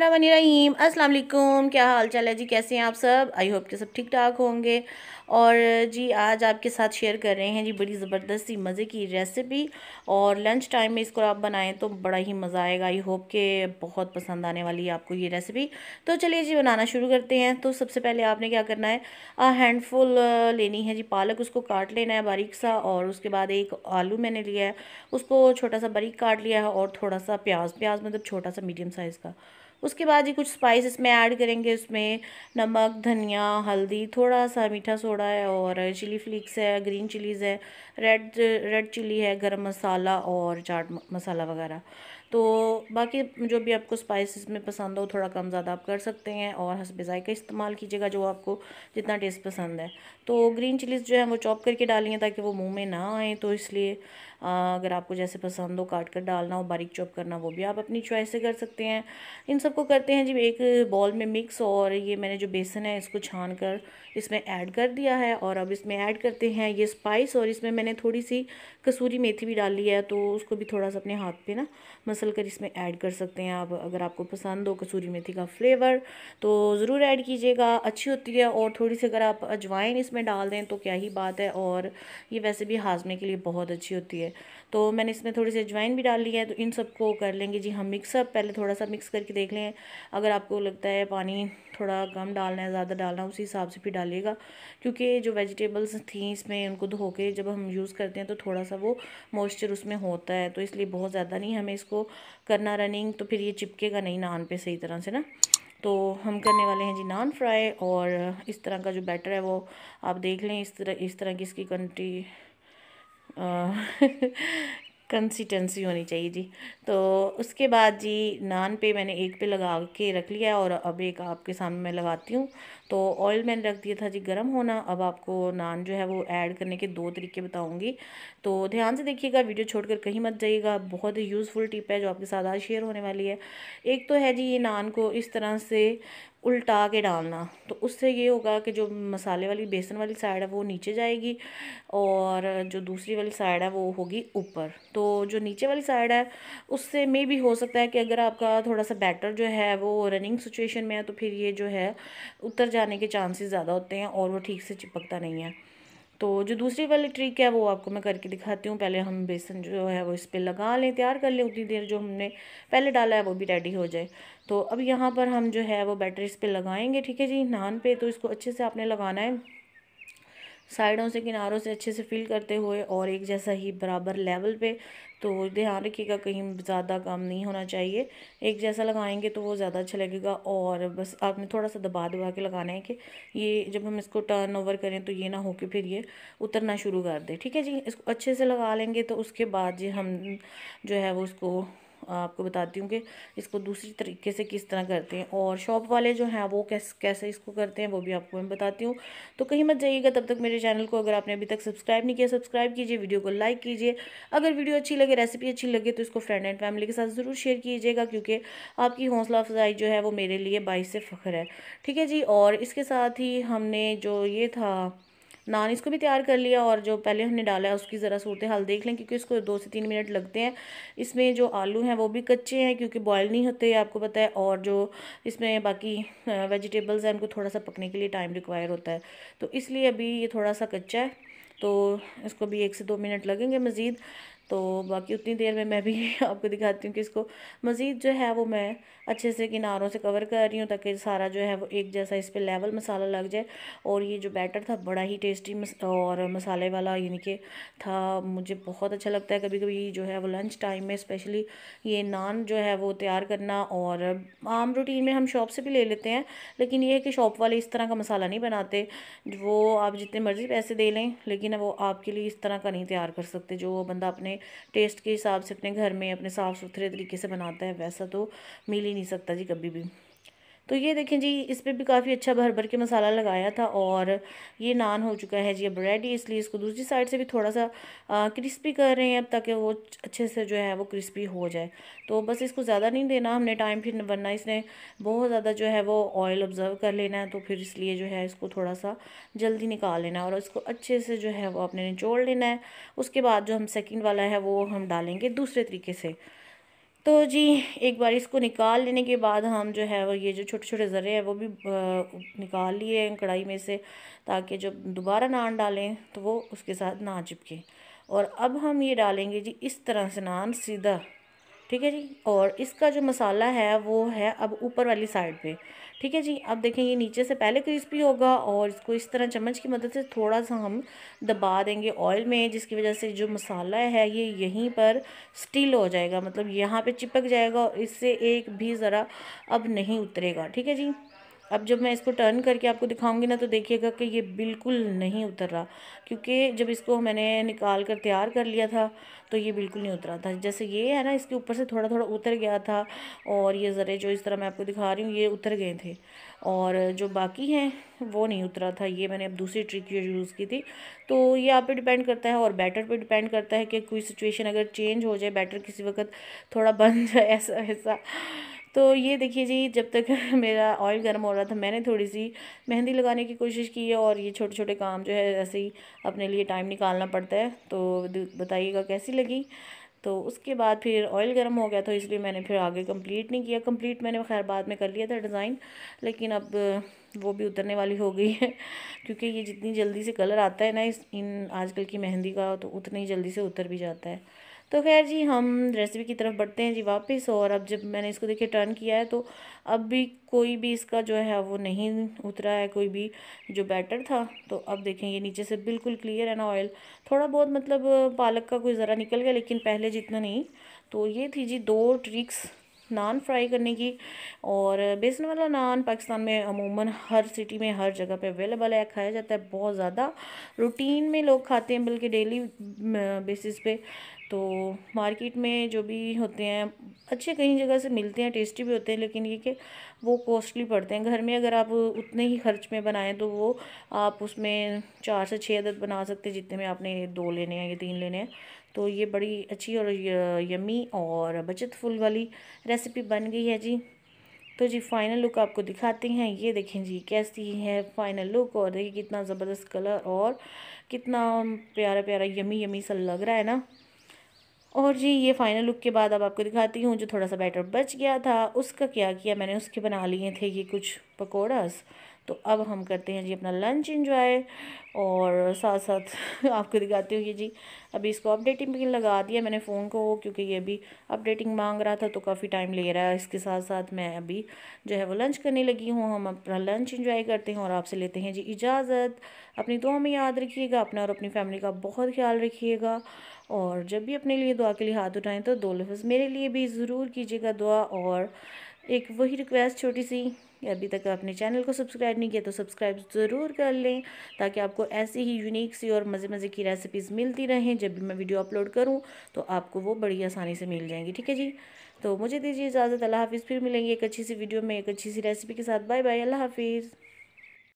रहीम अस्सलाम वालेकुम क्या हाल चाल है जी कैसे हैं आप सब आई होप के सब ठीक ठाक होंगे और जी आज आपके साथ शेयर कर रहे हैं जी बड़ी ज़बरदस्त सी मज़े की रेसिपी और लंच टाइम में इसको आप बनाएं तो बड़ा ही मज़ा आएगा आई होप के बहुत पसंद आने वाली है आपको ये रेसिपी तो चलिए जी बनाना शुरू करते हैं तो सबसे पहले आपने क्या करना है हैंडफुल लेनी है जी पालक उसको काट लेना है बारीक सा और उसके बाद एक आलू मैंने लिया है उसको छोटा सा बारीक काट लिया है और थोड़ा सा प्याज प्याज मतलब छोटा सा मीडियम साइज़ का उसके बाद ही कुछ स्पाइस इसमें ऐड करेंगे उसमें नमक धनिया हल्दी थोड़ा सा मीठा सोडा है और चिली फ्लिक्स है ग्रीन चिलीज़ है रेड रेड चिली है गरम मसाला और चाट मसाला वगैरह तो बाकी जो भी आपको स्पाइस में पसंद हो थोड़ा कम ज़्यादा आप कर सकते हैं और हसब का इस्तेमाल कीजिएगा जो आपको जितना टेस्ट पसंद है तो ग्रीन चिलीज़ जो है वो चॉप करके डालिए ताकि वो मुँह में ना आए तो इसलिए अगर आपको जैसे पसंद हो काट कर डालना हो बारीक चॉप करना वो भी आप अपनी चॉइस से कर सकते हैं इन सबको करते हैं जी एक बॉल में मिक्स और ये मैंने जो बेसन है इसको छान कर इसमें ऐड कर दिया है और अब इसमें ऐड करते हैं ये स्पाइस और इसमें मैंने थोड़ी सी कसूरी मेथी भी डाली है तो उसको भी थोड़ा सा अपने हाथ पे ना मसल कर इसमें ऐड कर सकते हैं आप अगर आपको पसंद हो कसूरी मेथी का फ्लेवर तो ज़रूर ऐड कीजिएगा अच्छी होती है और थोड़ी सी अगर आप अजवाइन इसमें डाल दें तो क्या ही बात है और ये वैसे भी हाजमे के लिए बहुत अच्छी होती है है तो मैंने इसमें थोड़ी सी अजवाइन भी डाल लिया है तो इन सबको कर लेंगे जी हम हाँ, मिक्सअप पहले थोड़ा सा मिक्स करके देख लें अगर आपको लगता है पानी थोड़ा कम डालना है ज़्यादा डालना है उसी हिसाब से फिर डालिएगा क्योंकि जो वेजिटेबल्स थी इसमें उनको धो के जब हम यूज़ करते हैं तो थोड़ा सा वो मॉइस्चर उसमें होता है तो इसलिए बहुत ज़्यादा नहीं हमें इसको करना रनिंग तो फिर ये चिपकेगा नहीं नान पर सही तरह से ना तो हम करने वाले हैं जी नान फ्राई और इस तरह का जो बैटर है वो आप देख लें इस तरह इस तरह की इसकी कंटी कंसिस्टेंसी होनी चाहिए जी तो उसके बाद जी नान पे मैंने एक पे लगा के रख लिया और अब एक आपके सामने मैं लगाती हूँ तो ऑयल मैंने रख दिया था जी गर्म होना अब आपको नान जो है वो ऐड करने के दो तरीके बताऊँगी तो ध्यान से देखिएगा वीडियो छोड़कर कहीं मत जाइएगा बहुत ही यूज़फुल टिप है जो आपके साथ आज शेयर होने वाली है एक तो है जी ये नान को इस तरह से उल्टा के डालना तो उससे ये होगा कि जो मसाले वाली बेसन वाली साइड है वो नीचे जाएगी और जो दूसरी वाली साइड है वो होगी ऊपर तो जो नीचे वाली साइड है उससे मे भी हो सकता है कि अगर आपका थोड़ा सा बैटर जो है वो रनिंग सिचुएशन में है तो फिर ये जो है उतर जाने के चांसेस ज़्यादा होते हैं और वो ठीक से चिपकता नहीं है तो जो दूसरी वाली ट्रिक है वो आपको मैं करके दिखाती हूँ पहले हम बेसन जो है वो इस पर लगा लें तैयार कर लें उतनी देर जो हमने पहले डाला है वो भी रेडी हो जाए तो अब यहाँ पर हम जो है वो बैटर इस पर लगाएंगे ठीक है जी नान पे तो इसको अच्छे से आपने लगाना है साइडों से किनारों से अच्छे से फिल करते हुए और एक जैसा ही बराबर लेवल पे तो ध्यान रखिएगा कहीं ज़्यादा काम नहीं होना चाहिए एक जैसा लगाएंगे तो वो ज़्यादा अच्छा लगेगा और बस आपने थोड़ा सा दबा दबा के लगाना है कि ये जब हम इसको टर्न ओवर करें तो ये ना हो कि फिर ये उतरना शुरू कर दे ठीक है जी इसको अच्छे से लगा लेंगे तो उसके बाद जी हम जो है वो उसको आपको बताती हूँ कि इसको दूसरी तरीके से किस तरह करते हैं और शॉप वाले जो हैं वो कैसे कैसे इसको करते हैं वो भी आपको मैं बताती हूँ तो कहीं मत जाइएगा तब तक मेरे चैनल को अगर आपने अभी तक सब्सक्राइब नहीं किया सब्सक्राइब कीजिए वीडियो को लाइक कीजिए अगर वीडियो अच्छी लगे रेसिपी अच्छी लगे तो इसको फ्रेंड एंड फैमिली के साथ ज़रूर शेयर कीजिएगा क्योंकि आपकी हौसला अफजाई जो है वो मेरे लिए बाईस से फ़ख्र है ठीक है जी और इसके साथ ही हमने जो ये था नान इसको भी तैयार कर लिया और जो पहले हमने डाला है उसकी ज़रा सूरत हाल देख लें क्योंकि इसको दो से तीन मिनट लगते हैं इसमें जो आलू हैं वो भी कच्चे हैं क्योंकि बॉयल नहीं होते आपको पता है और जो इसमें बाकी वेजिटेबल्स हैं उनको थोड़ा सा पकने के लिए टाइम रिक्वायर होता है तो इसलिए अभी ये थोड़ा सा कच्चा है तो इसको भी एक से दो मिनट लगेंगे मज़ीद तो बाकी उतनी देर में मैं भी आपको दिखाती हूँ कि इसको मज़ीद जो है वो मैं अच्छे से किनारों से कवर कर रही हूँ ताकि सारा जो है वो एक जैसा इस पर लेवल मसाला लग जाए और ये जो बैटर था बड़ा ही टेस्टी मस और मसाले वाला यानी कि था मुझे बहुत अच्छा लगता है कभी कभी जो है वो लंच टाइम में स्पेशली ये नान जो है वो तैयार करना और आम रूटीन में हम शॉप से भी ले लेते हैं लेकिन ये है कि शॉप वाले इस तरह का मसाला नहीं बनाते वो आप जितने मर्ज़ी पैसे दे लें लेकिन वो आपके लिए इस तरह का नहीं तैयार कर सकते जो बंदा अपने टेस्ट के हिसाब से अपने घर में अपने साफ़ सुथरे तरीके से बनाता है वैसा तो मिल ही नहीं सकता जी कभी भी तो ये देखें जी इस पर भी काफ़ी अच्छा भर भर के मसाला लगाया था और ये नान हो चुका है जी अब रेडी इसलिए इसको दूसरी साइड से भी थोड़ा सा क्रिस्पी कर रहे हैं अब ताकि वो अच्छे से जो है वो क्रिस्पी हो जाए तो बस इसको ज़्यादा नहीं देना हमने टाइम फिर वरना इसने बहुत ज़्यादा जो है वो ऑयल ऑब्ज़र्व कर लेना है तो फिर इसलिए जो है इसको थोड़ा सा जल्दी निकाल लेना है और इसको अच्छे से जो है वो अपने निचोड़ लेना है उसके बाद जो हम सेकेंड वाला है वो हम डालेंगे दूसरे तरीके से तो जी एक बार इसको निकाल लेने के बाद हम जो है वो ये जो छोटे छोटे ज़र्रे हैं वो भी निकाल लिए कढ़ाई में से ताकि जब दोबारा नान डालें तो वो उसके साथ ना चिपके और अब हम ये डालेंगे जी इस तरह से नान सीधा ठीक है जी और इसका जो मसाला है वो है अब ऊपर वाली साइड पे ठीक है जी अब देखें ये नीचे से पहले क्रिस्पी होगा और इसको इस तरह चम्मच की मदद से थोड़ा सा हम दबा देंगे ऑयल में जिसकी वजह से जो मसाला है ये यहीं पर स्टील हो जाएगा मतलब यहाँ पे चिपक जाएगा और इससे एक भी ज़रा अब नहीं उतरेगा ठीक है जी अब जब मैं इसको टर्न करके आपको दिखाऊंगी ना तो देखिएगा कि ये बिल्कुल नहीं उतर रहा क्योंकि जब इसको मैंने निकाल कर तैयार कर लिया था तो ये बिल्कुल नहीं उतरा था जैसे ये है ना इसके ऊपर से थोड़ा थोड़ा उतर गया था और ये ज़रे जो इस तरह मैं आपको दिखा रही हूँ ये उतर गए थे और जो बाकी हैं वो नहीं उतरा था ये मैंने अब दूसरी ट्रिक यूज़ की थी तो ये आप पे डिपेंड करता है और बैटर पे डिपेंड करता है कि कोई सिचुएशन अगर चेंज हो जाए बैटर किसी वक्त थोड़ा बन जाए ऐसा ऐसा तो ये देखिए जी जब तक मेरा ऑयल गर्म हो रहा था मैंने थोड़ी सी मेहंदी लगाने की कोशिश की है और ये छोटे छोटे काम जो है ऐसे ही अपने लिए टाइम निकालना पड़ता है तो बताइएगा कैसी लगी तो उसके बाद फिर ऑयल गर्म हो गया था इसलिए मैंने फिर आगे कंप्लीट नहीं किया कंप्लीट मैंने खैर बाद में कर लिया था डिज़ाइन लेकिन अब वो भी उतरने वाली हो गई है क्योंकि ये जितनी जल्दी से कलर आता है ना इस इन आजकल की मेहंदी का तो उतनी जल्दी से उतर भी जाता है तो खैर जी हम रेसिपी की तरफ बढ़ते हैं जी वापस और अब जब मैंने इसको देखिए टर्न किया है तो अब भी कोई भी इसका जो है वो नहीं उतरा है कोई भी जो बैटर था तो अब देखें ये नीचे से बिल्कुल क्लियर है ना ऑयल थोड़ा बहुत मतलब पालक का कोई ज़रा निकल गया लेकिन पहले जितना नहीं तो ये थी जी दो ट्रिक्स नान फ्राई करने की और बेसन वाला नान पाकिस्तान में अमूमन हर सिटी में हर जगह पे अवेलेबल है खाया जाता है बहुत ज़्यादा रूटीन में लोग खाते हैं बल्कि डेली बेसिस पे तो मार्केट में जो भी होते हैं अच्छे कई जगह से मिलते हैं टेस्टी भी होते हैं लेकिन ये कि वो कॉस्टली पड़ते हैं घर में अगर आप उतने ही खर्च में बनाएं तो वो आप उसमें चार से छः अदद बना सकते हैं जितने में आपने दो लेने हैं या तीन लेने हैं तो ये बड़ी अच्छी और यमी और बचत फुल वाली रेसिपी बन गई है जी तो जी फाइनल लुक आपको दिखाते हैं ये देखें जी कैसी है फाइनल लुक और देखिए कितना ज़बरदस्त कलर और कितना प्यारा प्यारा यमी यमी सा लग रहा है ना और जी ये फाइनल लुक के बाद अब आपको दिखाती हूँ जो थोड़ा सा बैटर बच गया था उसका क्या किया मैंने उसके बना लिए थे ये कुछ पकौड़ास तो अब हम करते हैं जी अपना लंच इंजॉय और साथ साथ आपको दिखाती हूँ ये जी अभी इसको अपडेटिंग भी लगा दिया मैंने फ़ोन को क्योंकि ये अभी अपडेटिंग मांग रहा था तो काफ़ी टाइम ले रहा है इसके साथ साथ मैं अभी जो है वो लंच करने लगी हूँ हम अपना लंच इंजॉय करते हैं और आपसे लेते हैं जी इजाज़त अपनी दुआ में याद रखिएगा अपना और अपनी फैमिली का बहुत ख्याल रखिएगा और जब भी अपने लिए दुआ के लिए हाथ उठाएं तो दो लफ्ज़ मेरे लिए भी ज़रूर कीजिएगा दुआ और एक वही रिक्वेस्ट छोटी सी अभी तक आपने चैनल को सब्सक्राइब नहीं किया तो सब्सक्राइब ज़रूर कर लें ताकि आपको ऐसी ही यूनिक सी और मज़े मज़े की रेसिपीज़ मिलती रहें जब भी मैं वीडियो अपलोड करूं तो आपको वो बड़ी आसानी से मिल जाएंगी ठीक है जी तो मुझे दीजिए इजाज़त अल्लाह हाफिज़ फिर मिलेंगे एक अच्छी सी वीडियो में एक अच्छी सी रेसिपी के साथ बाय बाय अल्लाह हाफिज़